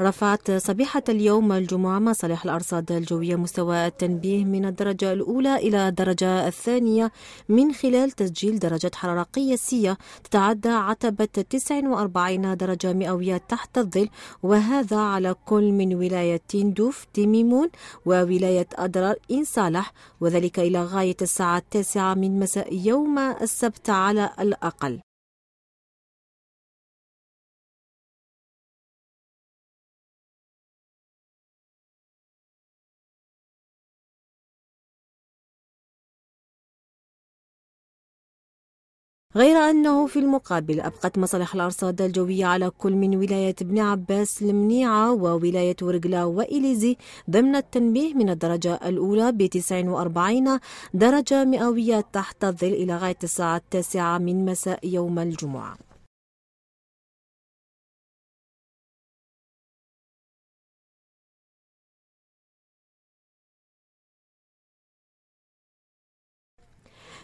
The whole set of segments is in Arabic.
رفعت صبيحة اليوم الجمعة مصالح الأرصاد الجوية مستوى التنبيه من الدرجة الأولى إلى الدرجة الثانية من خلال تسجيل درجة حرارة قياسية تتعدى عتبة 49 درجة مئوية تحت الظل وهذا على كل من ولاية تندوف تيميمون وولاية أدرار إن صالح وذلك إلى غاية الساعة التاسعة من مساء يوم السبت على الأقل غير أنه في المقابل أبقت مصالح الأرصاد الجوية على كل من ولاية بن عباس المنيعة وولاية ورقلا وإليزي ضمن التنبيه من الدرجة الأولى ب 49 درجة مئوية تحت الظل إلى غاية الساعة التاسعة من مساء يوم الجمعة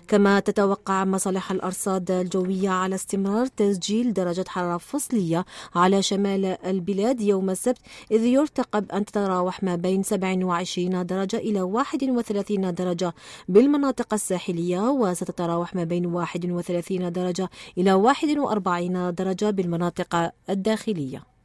كما تتوقع مصالح الأرصاد الجوية على استمرار تسجيل درجة حرارة فصلية على شمال البلاد يوم السبت إذ يرتقب أن تتراوح ما بين 27 درجة إلى 31 درجة بالمناطق الساحلية وستتراوح ما بين 31 درجة إلى 41 درجة بالمناطق الداخلية